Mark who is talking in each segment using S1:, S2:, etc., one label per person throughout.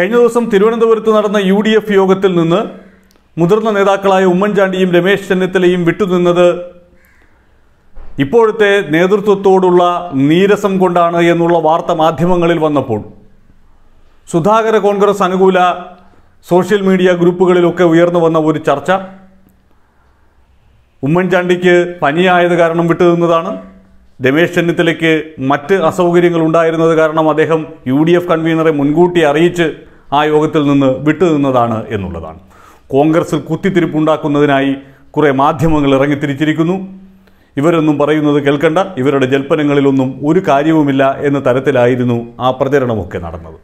S1: കഴിഞ്ഞ ദിവസം തിരുവനന്തപുരത്ത് നടന്ന യു ഡി എഫ് യോഗത്തിൽ നിന്ന് മുതിർന്ന നേതാക്കളായ ഉമ്മൻചാണ്ടിയും രമേശ് ചെന്നിത്തലയും വിട്ടുനിന്നത് ഇപ്പോഴത്തെ നേതൃത്വത്തോടുള്ള നീരസം കൊണ്ടാണ് എന്നുള്ള വാർത്ത മാധ്യമങ്ങളിൽ വന്നപ്പോൾ സുധാകര കോൺഗ്രസ് അനുകൂല സോഷ്യൽ മീഡിയ ഗ്രൂപ്പുകളിലൊക്കെ ഉയർന്നു വന്ന ഒരു ചർച്ച ഉമ്മൻചാണ്ടിക്ക് പനിയായത് കാരണം വിട്ടുനിന്നതാണ് രമേശ് ചെന്നിത്തലയ്ക്ക് മറ്റ് അസൗകര്യങ്ങൾ ഉണ്ടായിരുന്നത് കാരണം അദ്ദേഹം യു ഡി എഫ് കൺവീനറെ മുൻകൂട്ടി അറിയിച്ച് ആ യോഗത്തിൽ നിന്ന് വിട്ടുനിന്നതാണ് എന്നുള്ളതാണ് കോൺഗ്രസിൽ കുത്തിത്തിരിപ്പുണ്ടാക്കുന്നതിനായി കുറേ മാധ്യമങ്ങൾ ഇറങ്ങിത്തിരിച്ചിരിക്കുന്നു ഇവരൊന്നും പറയുന്നത് കേൾക്കണ്ട ഇവരുടെ ജൽപ്പനങ്ങളിലൊന്നും ഒരു കാര്യവുമില്ല എന്ന തരത്തിലായിരുന്നു ആ പ്രചരണമൊക്കെ നടന്നത്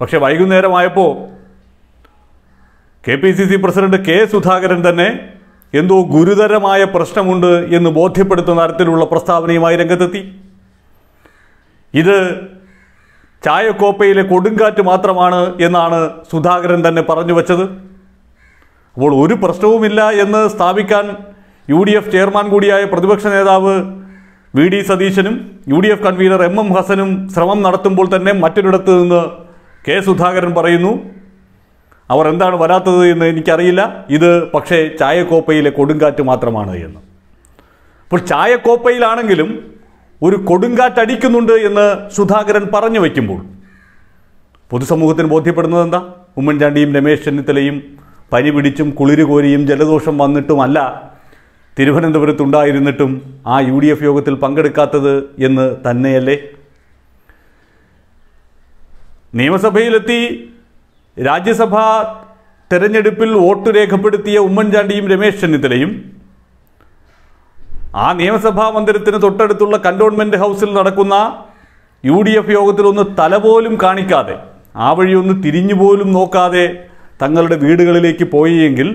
S1: പക്ഷേ വൈകുന്നേരമായപ്പോൾ K P C C president K Sudhakaran തന്നെ എന്തോ ഗുരുതരമായ പ്രശ്നമുണ്ട് എന്ന് ബോധ്യപ്പെടുത്തുന്ന തരത്തിലുള്ള പ്രസ്താവനയുമായി രംഗത്തെത്തി ഇത് ചായക്കോപ്പയിലെ കൊടുങ്കാറ്റ് മാത്രമാണ് എന്നാണ് സുധാകരൻ തന്നെ പറഞ്ഞു വച്ചത് അപ്പോൾ ഒരു പ്രശ്നവുമില്ല എന്ന് സ്ഥാപിക്കാൻ യു ഡി എഫ് ചെയർമാൻ കൂടിയായ പ്രതിപക്ഷ നേതാവ് വി ഡി സതീശനും U D F convener M M ഹസനും ശ്രമം നടത്തുമ്പോൾ തന്നെ മറ്റൊരിടത്ത് നിന്ന് കെ സുധാകരൻ പറയുന്നു അവർ എന്താണ് വരാത്തത് എന്ന് എനിക്കറിയില്ല ഇത് പക്ഷേ ചായക്കോപ്പയിലെ കൊടുങ്കാറ്റ് മാത്രമാണ് എന്ന് അപ്പോൾ ചായക്കോപ്പയിലാണെങ്കിലും ഒരു കൊടുങ്കാറ്റടിക്കുന്നുണ്ട് എന്ന് സുധാകരൻ പറഞ്ഞു വയ്ക്കുമ്പോൾ പൊതുസമൂഹത്തിന് ബോധ്യപ്പെടുന്നത് എന്താ ഉമ്മൻചാണ്ടിയും രമേശ് ചെന്നിത്തലയും പനി പിടിച്ചും കുളിര് കോരിയും ജലദോഷം വന്നിട്ടുമല്ല തിരുവനന്തപുരത്തുണ്ടായിരുന്നിട്ടും ആ യു ഡി എഫ് യോഗത്തിൽ പങ്കെടുക്കാത്തത് എന്ന് തന്നെയല്ലേ നിയമസഭയിലെത്തി രാജ്യസഭാ തെരഞ്ഞെടുപ്പിൽ വോട്ട് രേഖപ്പെടുത്തിയ ഉമ്മൻചാണ്ടിയും രമേശ് ചെന്നിത്തലയും ആ നിയമസഭാ മന്ദിരത്തിന് തൊട്ടടുത്തുള്ള കണ്ടോൺമെൻറ്റ് ഹൗസിൽ നടക്കുന്ന യു ഡി എഫ് യോഗത്തിലൊന്ന് തലപോലും കാണിക്കാതെ ആ വഴിയൊന്ന് തിരിഞ്ഞുപോലും നോക്കാതെ തങ്ങളുടെ വീടുകളിലേക്ക് പോയെങ്കിൽ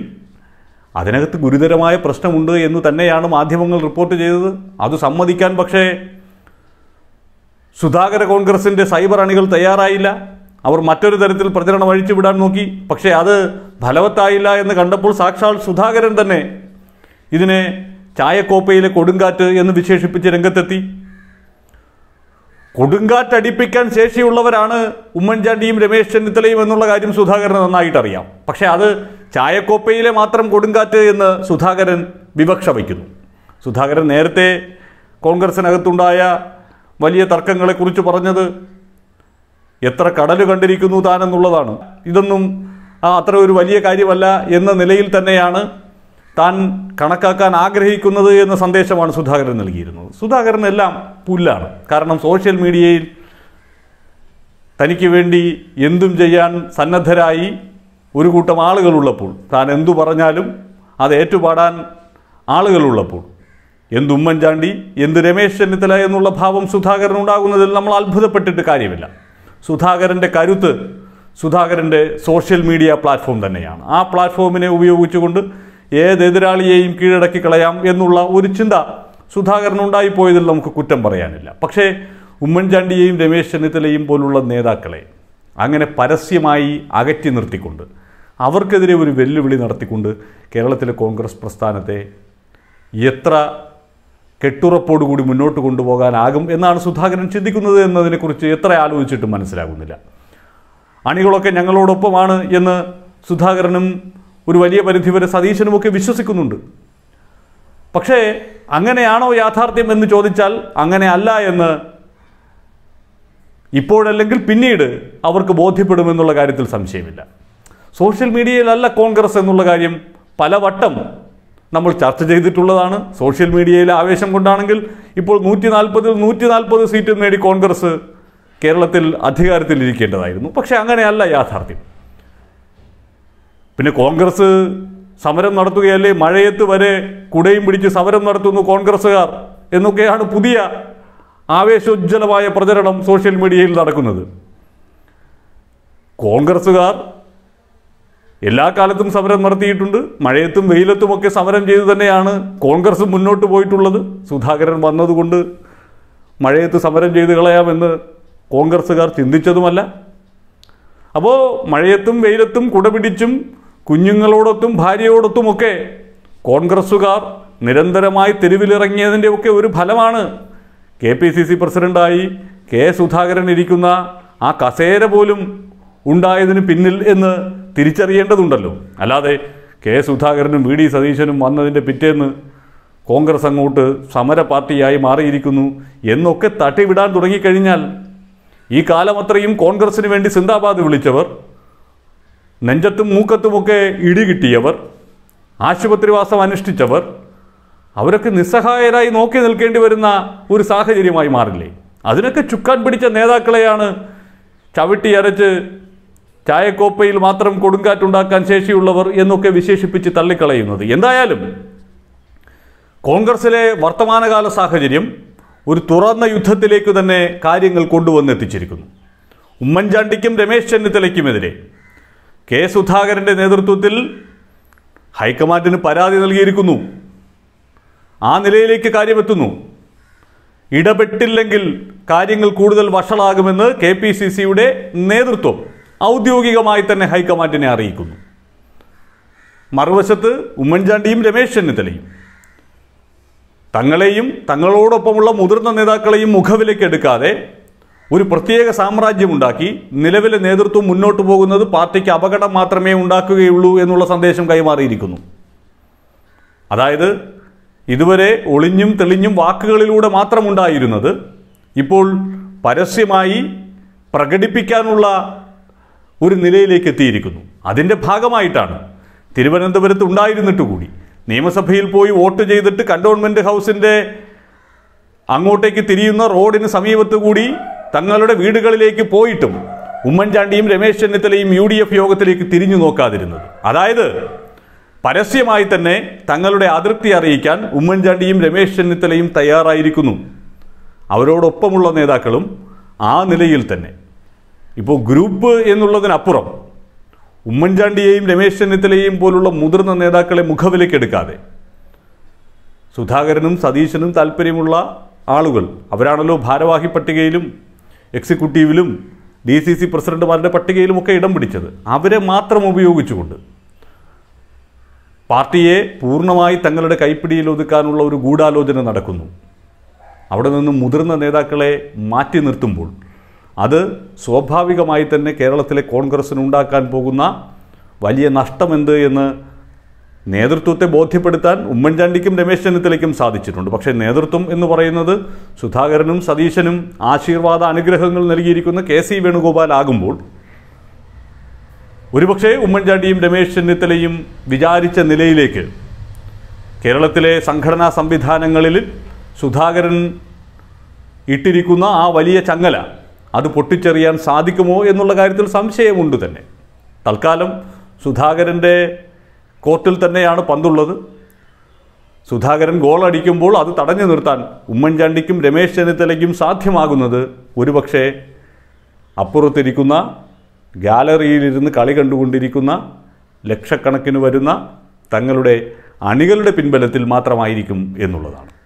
S1: അതിനകത്ത് ഗുരുതരമായ പ്രശ്നമുണ്ട് എന്ന് തന്നെയാണ് മാധ്യമങ്ങൾ റിപ്പോർട്ട് ചെയ്തത് അത് സമ്മതിക്കാൻ പക്ഷേ സുധാകര കോൺഗ്രസിൻ്റെ സൈബർ അണികൾ തയ്യാറായില്ല അവർ മറ്റൊരു തരത്തിൽ പ്രചരണം വിടാൻ നോക്കി പക്ഷേ അത് ഫലവത്തായില്ല എന്ന് കണ്ടപ്പോൾ സാക്ഷാൽ സുധാകരൻ തന്നെ ഇതിനെ ചായക്കോപ്പയിലെ കൊടുങ്കാറ്റ് എന്ന് വിശേഷിപ്പിച്ച് രംഗത്തെത്തി കൊടുങ്കാറ്റടിപ്പിക്കാൻ ശേഷിയുള്ളവരാണ് ഉമ്മൻചാണ്ടിയും രമേശ് ചെന്നിത്തലയും എന്നുള്ള കാര്യം സുധാകരൻ നന്നായിട്ടറിയാം പക്ഷെ അത് ചായക്കോപ്പയിലെ മാത്രം കൊടുങ്കാറ്റ് എന്ന് സുധാകരൻ വിവക്ഷ വയ്ക്കുന്നു സുധാകരൻ നേരത്തെ കോൺഗ്രസിനകത്തുണ്ടായ വലിയ തർക്കങ്ങളെക്കുറിച്ച് പറഞ്ഞത് എത്ര കടൽ കണ്ടിരിക്കുന്നു താനെന്നുള്ളതാണ് ഇതൊന്നും അത്ര ഒരു വലിയ കാര്യമല്ല എന്ന നിലയിൽ തന്നെയാണ് താൻ കണക്കാക്കാൻ ആഗ്രഹിക്കുന്നത് എന്ന സന്ദേശമാണ് സുധാകരൻ നൽകിയിരുന്നത് സുധാകരൻ എല്ലാം പുല്ലാണ് കാരണം സോഷ്യൽ മീഡിയയിൽ തനിക്ക് വേണ്ടി എന്തും ചെയ്യാൻ സന്നദ്ധരായി ഒരു കൂട്ടം ആളുകളുള്ളപ്പോൾ താൻ എന്തു പറഞ്ഞാലും അത് ഏറ്റുപാടാൻ ആളുകളുള്ളപ്പോൾ എന്ത് ഉമ്മൻചാണ്ടി എന്ത് രമേശ് ചെന്നിത്തല എന്നുള്ള ഭാവം സുധാകരൻ ഉണ്ടാകുന്നതിൽ നമ്മൾ അത്ഭുതപ്പെട്ടിട്ട് കാര്യമില്ല സുധാകരൻ്റെ കരുത്ത് സുധാകരൻ്റെ സോഷ്യൽ മീഡിയ പ്ലാറ്റ്ഫോം തന്നെയാണ് ആ പ്ലാറ്റ്ഫോമിനെ ഉപയോഗിച്ചുകൊണ്ട് ഏത് എതിരാളിയെയും കീഴടക്കി കളയാം എന്നുള്ള ഒരു ചിന്ത സുധാകരൻ ഉണ്ടായിപ്പോയതിൽ നമുക്ക് കുറ്റം പറയാനില്ല പക്ഷേ ഉമ്മൻചാണ്ടിയെയും രമേശ് ചെന്നിത്തലയും പോലുള്ള നേതാക്കളെ അങ്ങനെ പരസ്യമായി അകറ്റി നിർത്തിക്കൊണ്ട് അവർക്കെതിരെ ഒരു വെല്ലുവിളി നടത്തിക്കൊണ്ട് കേരളത്തിലെ കോൺഗ്രസ് പ്രസ്ഥാനത്തെ എത്ര കെട്ടുറപ്പോടുകൂടി മുന്നോട്ട് കൊണ്ടുപോകാനാകും എന്നാണ് സുധാകരൻ ചിന്തിക്കുന്നത് എന്നതിനെക്കുറിച്ച് എത്ര ആലോചിച്ചിട്ടും മനസ്സിലാകുന്നില്ല അണികളൊക്കെ ഞങ്ങളോടൊപ്പമാണ് എന്ന് സുധാകരനും ഒരു വലിയ പരിധി വരെ സതീശനുമൊക്കെ വിശ്വസിക്കുന്നുണ്ട് പക്ഷേ അങ്ങനെയാണോ യാഥാർത്ഥ്യം എന്ന് ചോദിച്ചാൽ അങ്ങനെ അല്ല എന്ന് ഇപ്പോഴല്ലെങ്കിൽ പിന്നീട് അവർക്ക് ബോധ്യപ്പെടുമെന്നുള്ള കാര്യത്തിൽ സംശയമില്ല സോഷ്യൽ മീഡിയയിലല്ല കോൺഗ്രസ് എന്നുള്ള കാര്യം പലവട്ടം നമ്മൾ ചർച്ച ചെയ്തിട്ടുള്ളതാണ് സോഷ്യൽ മീഡിയയിലെ ആവേശം കൊണ്ടാണെങ്കിൽ ഇപ്പോൾ നൂറ്റി നാൽപ്പതിൽ നൂറ്റി നാൽപ്പത് നേടി കോൺഗ്രസ് കേരളത്തിൽ അധികാരത്തിലിരിക്കേണ്ടതായിരുന്നു പക്ഷേ അങ്ങനെയല്ല യാഥാർത്ഥ്യം പിന്നെ കോൺഗ്രസ് സമരം നടത്തുകയല്ലേ മഴയത്ത് വരെ കുടയും പിടിച്ച് സമരം നടത്തുന്നു കോൺഗ്രസ്സുകാർ എന്നൊക്കെയാണ് പുതിയ ആവേശോജ്വലമായ പ്രചരണം സോഷ്യൽ മീഡിയയിൽ നടക്കുന്നത് കോൺഗ്രസ്സുകാർ എല്ലാ കാലത്തും സമരം നടത്തിയിട്ടുണ്ട് മഴയത്തും വെയിലത്തുമൊക്കെ സമരം ചെയ്തു തന്നെയാണ് കോൺഗ്രസ് മുന്നോട്ട് പോയിട്ടുള്ളത് സുധാകരൻ വന്നതുകൊണ്ട് മഴയത്ത് സമരം ചെയ്ത് കളയാമെന്ന് കോൺഗ്രസ്സുകാർ ചിന്തിച്ചതുമല്ല അപ്പോൾ മഴയത്തും വെയിലത്തും കുടപിടിച്ചും കുഞ്ഞുങ്ങളോടൊത്തും ഭാര്യയോടൊത്തുമൊക്കെ കോൺഗ്രസ്സുകാർ നിരന്തരമായി ഒക്കെ ഒരു ഫലമാണ് കെ പി സി സി പ്രസിഡൻ്റായി കെ സുധാകരൻ ഇരിക്കുന്ന ആ കസേര പോലും ഉണ്ടായതിന് പിന്നിൽ എന്ന് തിരിച്ചറിയേണ്ടതുണ്ടല്ലോ അല്ലാതെ കെ സുധാകരനും വി ഡി സതീശനും വന്നതിൻ്റെ പിറ്റേന്ന് കോൺഗ്രസ് അങ്ങോട്ട് സമര പാർട്ടിയായി മാറിയിരിക്കുന്നു എന്നൊക്കെ തട്ടിവിടാൻ തുടങ്ങിക്കഴിഞ്ഞാൽ ഈ കാലമത്രയും അത്രയും കോൺഗ്രസിന് വേണ്ടി സിന്ദാബാദ് വിളിച്ചവർ നെഞ്ചത്തും മൂക്കത്തുമൊക്കെ ഇടി കിട്ടിയവർ ആശുപത്രിവാസം അനുഷ്ഠിച്ചവർ അവരൊക്കെ നിസ്സഹായരായി നോക്കി നിൽക്കേണ്ടി വരുന്ന ഒരു സാഹചര്യമായി മാറില്ലേ അതിനൊക്കെ ചുക്കാൻ പിടിച്ച നേതാക്കളെയാണ് ചവിട്ടി അരച്ച് ചായക്കോപ്പയിൽ മാത്രം കൊടുങ്കാറ്റുണ്ടാക്കാൻ ശേഷിയുള്ളവർ എന്നൊക്കെ വിശേഷിപ്പിച്ച് തള്ളിക്കളയുന്നത് എന്തായാലും കോൺഗ്രസിലെ വർത്തമാനകാല സാഹചര്യം ഒരു തുറന്ന യുദ്ധത്തിലേക്ക് തന്നെ കാര്യങ്ങൾ കൊണ്ടുവന്നെത്തിച്ചിരിക്കുന്നു ഉമ്മൻചാണ്ടിക്കും രമേശ് ചെന്നിത്തലയ്ക്കുമെതിരെ കെ സുധാകരൻ്റെ നേതൃത്വത്തിൽ ഹൈക്കമാൻഡിന് പരാതി നൽകിയിരിക്കുന്നു ആ നിലയിലേക്ക് കാര്യമെത്തുന്നു ഇടപെട്ടില്ലെങ്കിൽ കാര്യങ്ങൾ കൂടുതൽ വഷളാകുമെന്ന് കെ പി സി സിയുടെ നേതൃത്വം ഔദ്യോഗികമായി തന്നെ ഹൈക്കമാൻഡിനെ അറിയിക്കുന്നു മറുവശത്ത് ഉമ്മൻചാണ്ടിയും രമേശ് ചെന്നിത്തലയും തങ്ങളെയും തങ്ങളോടൊപ്പമുള്ള മുതിർന്ന നേതാക്കളെയും മുഖവിലേക്ക് എടുക്കാതെ ഒരു പ്രത്യേക സാമ്രാജ്യമുണ്ടാക്കി നിലവിലെ നേതൃത്വം മുന്നോട്ട് പോകുന്നത് പാർട്ടിക്ക് അപകടം മാത്രമേ ഉണ്ടാക്കുകയുള്ളൂ എന്നുള്ള സന്ദേശം കൈമാറിയിരിക്കുന്നു അതായത് ഇതുവരെ ഒളിഞ്ഞും തെളിഞ്ഞും വാക്കുകളിലൂടെ മാത്രമുണ്ടായിരുന്നത് ഇപ്പോൾ പരസ്യമായി പ്രകടിപ്പിക്കാനുള്ള ഒരു നിലയിലേക്ക് എത്തിയിരിക്കുന്നു അതിൻ്റെ ഭാഗമായിട്ടാണ് തിരുവനന്തപുരത്ത് ഉണ്ടായിരുന്നിട്ട് കൂടി നിയമസഭയിൽ പോയി വോട്ട് ചെയ്തിട്ട് കണ്ടോൺമെൻറ്റ് ഹൗസിൻ്റെ അങ്ങോട്ടേക്ക് തിരിയുന്ന റോഡിന് സമീപത്ത് കൂടി തങ്ങളുടെ വീടുകളിലേക്ക് പോയിട്ടും ഉമ്മൻചാണ്ടിയും രമേശ് ചെന്നിത്തലയും യു ഡി എഫ് യോഗത്തിലേക്ക് തിരിഞ്ഞു നോക്കാതിരുന്നത് അതായത് പരസ്യമായി തന്നെ തങ്ങളുടെ അതൃപ്തി അറിയിക്കാൻ ഉമ്മൻചാണ്ടിയും രമേശ് ചെന്നിത്തലയും തയ്യാറായിരിക്കുന്നു അവരോടൊപ്പമുള്ള നേതാക്കളും ആ നിലയിൽ തന്നെ ഇപ്പോൾ ഗ്രൂപ്പ് എന്നുള്ളതിനപ്പുറം ഉമ്മൻചാണ്ടിയെയും രമേശ് ചെന്നിത്തലയെയും പോലുള്ള മുതിർന്ന നേതാക്കളെ മുഖവിലേക്കെടുക്കാതെ സുധാകരനും സതീശനും താല്പര്യമുള്ള ആളുകൾ അവരാണല്ലോ ഭാരവാഹി പട്ടികയിലും എക്സിക്യൂട്ടീവിലും ഡി സി സി പ്രസിഡന്റുമാരുടെ ഒക്കെ ഇടം പിടിച്ചത് അവരെ മാത്രം ഉപയോഗിച്ചുകൊണ്ട് പാർട്ടിയെ പൂർണ്ണമായി തങ്ങളുടെ കൈപ്പിടിയിൽ ഒതുക്കാനുള്ള ഒരു ഗൂഢാലോചന നടക്കുന്നു അവിടെ നിന്നും മുതിർന്ന നേതാക്കളെ മാറ്റി നിർത്തുമ്പോൾ അത് സ്വാഭാവികമായി തന്നെ കേരളത്തിലെ ഉണ്ടാക്കാൻ പോകുന്ന വലിയ നഷ്ടമെന്ത് എന്ന് നേതൃത്വത്തെ ബോധ്യപ്പെടുത്താൻ ഉമ്മൻചാണ്ടിക്കും രമേശ് ചെന്നിത്തലയ്ക്കും സാധിച്ചിട്ടുണ്ട് പക്ഷേ നേതൃത്വം എന്ന് പറയുന്നത് സുധാകരനും സതീശനും ആശീർവാദ അനുഗ്രഹങ്ങൾ നൽകിയിരിക്കുന്ന കെ സി വേണുഗോപാൽ ആകുമ്പോൾ ഒരുപക്ഷേ ഉമ്മൻചാണ്ടിയും രമേശ് ചെന്നിത്തലയും വിചാരിച്ച നിലയിലേക്ക് കേരളത്തിലെ സംഘടനാ സംവിധാനങ്ങളിൽ സുധാകരൻ ഇട്ടിരിക്കുന്ന ആ വലിയ ചങ്ങല അത് പൊട്ടിച്ചെറിയാൻ സാധിക്കുമോ എന്നുള്ള കാര്യത്തിൽ സംശയമുണ്ട് തന്നെ തൽക്കാലം സുധാകരൻ്റെ കോർട്ടിൽ തന്നെയാണ് പന്തുള്ളത് സുധാകരൻ ഗോൾ അടിക്കുമ്പോൾ അത് തടഞ്ഞു നിർത്താൻ ഉമ്മൻചാണ്ടിക്കും രമേശ് ചെന്നിത്തലയ്ക്കും സാധ്യമാകുന്നത് ഒരുപക്ഷേ അപ്പുറത്തിരിക്കുന്ന ഗാലറിയിലിരുന്ന് കളി കണ്ടുകൊണ്ടിരിക്കുന്ന ലക്ഷക്കണക്കിന് വരുന്ന തങ്ങളുടെ അണികളുടെ പിൻബലത്തിൽ മാത്രമായിരിക്കും എന്നുള്ളതാണ്